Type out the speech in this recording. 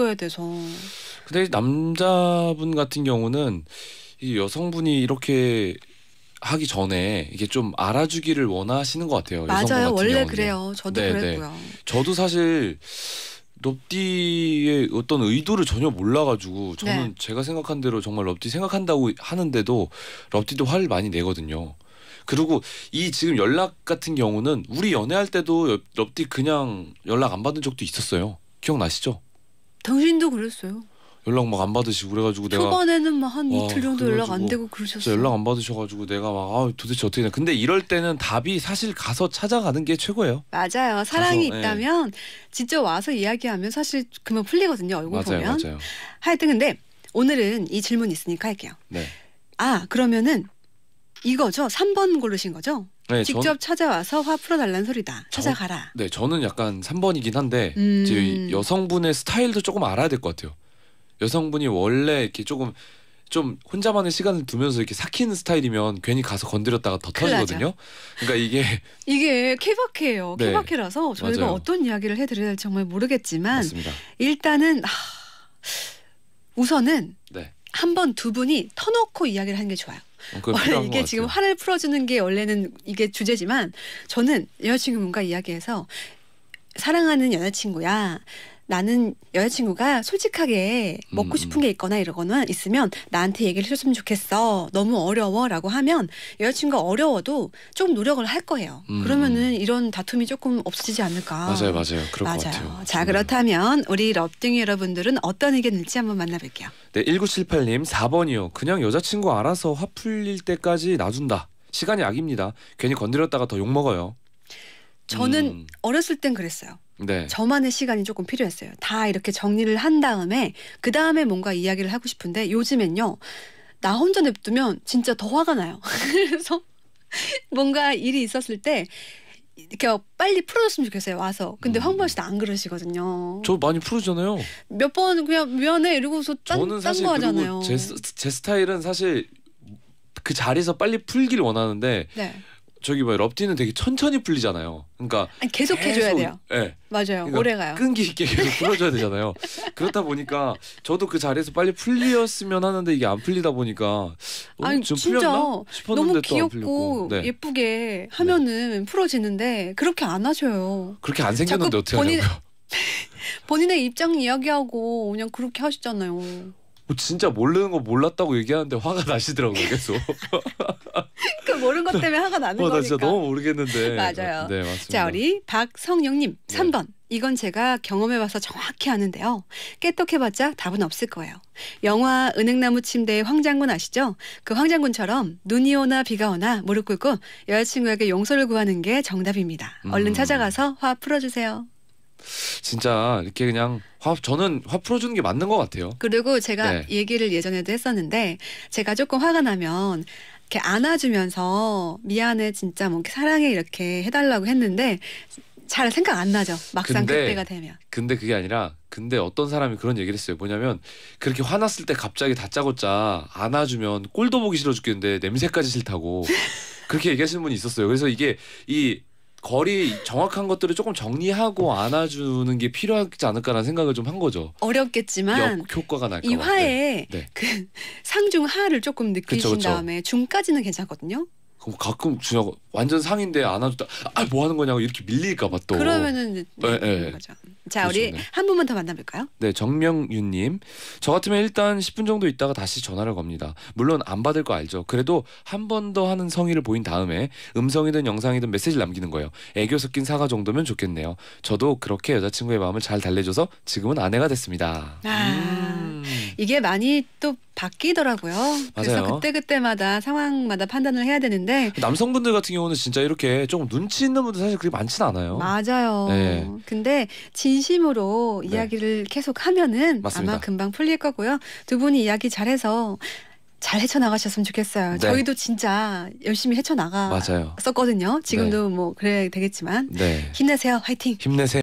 바꿔야 돼서. 근데 남자분 같은 경우는 이 여성분이 이렇게 하기 전에 이게 좀 알아주기를 원하시는 것 같아요. 맞아요. 원래 경우는. 그래요. 저도 네, 네. 그랬고요. 저도 사실 럽디의 어떤 의도를 전혀 몰라가지고 저는 네. 제가 생각한 대로 정말 럽디 생각한다고 하는데도 럽디도 화를 많이 내거든요. 그리고 이 지금 연락 같은 경우는 우리 연애할 때도 럽디 그냥 연락 안 받은 적도 있었어요. 기억나시죠? 당신도 그랬어요. 연락 막 안 받으시고 그래가지고 내가 초반에는 막 한 이틀 정도 연락 안 되고 그러셨어요. 연락 안 받으셔가지고 내가 막 아, 도대체 어떻게 되 근데 이럴 때는 답이 사실 가서 찾아가는 게 최고예요. 맞아요. 사랑이 가서, 예. 있다면 예. 직접 와서 이야기하면 사실 그만 풀리거든요. 얼굴 맞아요, 보면. 맞아요. 하여튼 근데 오늘은 이 질문 있으니까 할게요. 네. 아 그러면은 이거죠. 3번 고르신 거죠? 네, 직접 전... 찾아와서 화 풀어달라는 소리다. 찾아가라. 저... 네, 저는 약간 3번이긴 한데 음... 이제 여성분의 스타일도 조금 알아야 될 것 같아요. 여성분이 원래 이렇게 조금 좀 혼자만의 시간을 두면서 이렇게 삭히는 스타일이면 괜히 가서 건드렸다가 더 터지거든요. 그러니까 이게 이게 케바케예요. 네. 케바케라서 저희가 맞아요. 어떤 이야기를 해드려야 할지 정말 모르겠지만 맞습니다. 일단은 하... 우선은 네. 한번 두 분이 터놓고 이야기를 하는 게 좋아요. 어, 원래 이게 지금 화를 풀어주는 게 원래는 이게 주제지만 저는 여자친구 뭔가 이야기해서 사랑하는 여자친구야. 나는 여자친구가 솔직하게 먹고 음, 싶은 게 음. 있거나 이러거나 있으면 나한테 얘기를 해줬으면 좋겠어. 너무 어려워라고 하면 여자친구가 어려워도 조금 노력을 할 거예요. 음, 음. 그러면은 이런 다툼이 조금 없어지지 않을까. 맞아요, 맞아요. 그럴 맞아요. 것 같아요. 자, 정말. 그렇다면 우리 럽등 여러분들은 어떤 의견일지 한번 만나볼게요. 네, 1978님 4번이요. 그냥 여자친구 알아서 화 풀릴 때까지 놔준다. 시간이 악입니다. 괜히 건드렸다가 더 욕 먹어요. 저는 음. 어렸을 땐 그랬어요. 네. 저만의 시간이 조금 필요했어요. 다 이렇게 정리를 한 다음에 그 다음에 뭔가 이야기를 하고 싶은데 요즘엔요. 나 혼자 냅두면 진짜 더 화가 나요. 그래서 뭔가 일이 있었을 때 이렇게 빨리 풀어줬으면 좋겠어요 와서 근데 음. 황보현 씨도 안 그러시거든요 저 많이 풀잖아요몇 번 그냥 미안해 이러고서 딴 거 하잖아요 제, 제 스타일은 사실 그 자리에서 빨리 풀기를 원하는데 네. 저기 뭐야 럽디는 되게 천천히 풀리잖아요. 그러니까 아니, 계속, 해줘야 돼요. 예. 네. 맞아요. 그러니까 오래 가요. 끈기 있게 계속 풀어줘야 되잖아요. 그렇다 보니까 저도 그 자리에서 빨리 풀렸으면 하는데 이게 안 풀리다 보니까 어, 아니 좀 진짜 너무 귀엽고 네. 예쁘게 네. 하면은 네. 풀어지는데 그렇게 안 하셔요. 그렇게 안 생겼는데 어떻게 본인... 하냐고요. 본인의 입장 이야기하고 그냥 그렇게 하시잖아요. 뭐 진짜 모르는 거 몰랐다고 얘기하는데 화가 나시더라고요 계속. 그 모르는 것 때문에 화가 나는 어, 거니까. 진짜 너무 모르겠는데. 맞아요. 네, 맞습니다. 자, 우리 박성영님 3번. 네. 이건 제가 경험해봐서 정확히 아는데요. 깨똑해봤자 답은 없을 거예요. 영화 은행나무 침대의 황장군 아시죠? 그 황장군처럼 눈이 오나 비가 오나 무릎 꿇고 여자친구에게 용서를 구하는 게 정답입니다. 얼른 음. 찾아가서 화 풀어주세요. 진짜 이렇게 그냥 화 저는 화 풀어주는 게 맞는 것 같아요. 그리고 제가 네. 얘기를 예전에도 했었는데 제가 조금 화가 나면 이렇게 안아주면서 미안해 진짜 뭐 사랑해 이렇게 해달라고 했는데 잘 생각 안 나죠. 막상 근데, 그때가 되면. 근데 그게 아니라 근데 어떤 사람이 그런 얘기를 했어요. 뭐냐면 그렇게 화났을 때 갑자기 다짜고짜 안아주면 꼴도 보기 싫어 죽겠는데 냄새까지 싫다고 그렇게 얘기하시는 분이 있었어요. 그래서 이게 이 거리 정확한 것들을 조금 정리하고 안아주는 게 필요하지 않을까라는 생각을 좀 한 거죠. 어렵겠지만 효과가 날까 이 화에 네. 네. 그 상중 하를 조금 느끼신 그쵸, 그쵸. 다음에 중까지는 괜찮거든요. 그럼 가끔 준혁 완전 상인데 안아줬다. 아뭐 하는 거냐고 이렇게 밀릴까봐 또. 그러면은 이 네, 네. 맞아. 자리 그렇죠, 네. 한 분만 더 만나볼까요? 네 정명윤님 저 같으면 일단 10분 정도 있다가 다시 전화를 겁니다. 물론 안 받을 거 알죠. 그래도 한 번 더 하는 성의를 보인 다음에 음성이든 영상이든 메시지를 남기는 거예요. 애교 섞인 사과 정도면 좋겠네요. 저도 그렇게 여자친구의 마음을 잘 달래줘서 지금은 아내가 됐습니다. 아 음. 이게 많이 또 바뀌더라고요. 그래서 맞아요. 그때 그때마다 상황마다 판단을 해야 되는데 남성분들 같은 경우는 진짜 이렇게 좀 눈치 있는 분들 사실 그렇게 많지는 않아요. 맞아요. 네. 근데 진심으로 네. 이야기를 계속 하면은 맞습니다. 아마 금방 풀릴 거고요. 두 분이 이야기 잘해서 잘 헤쳐나가셨으면 좋겠어요. 네. 저희도 진짜 열심히 헤쳐나가 맞아요. 썼거든요. 지금도 네. 뭐 그래야 되겠지만 네. 힘내세요. 화이팅. 힘내세요.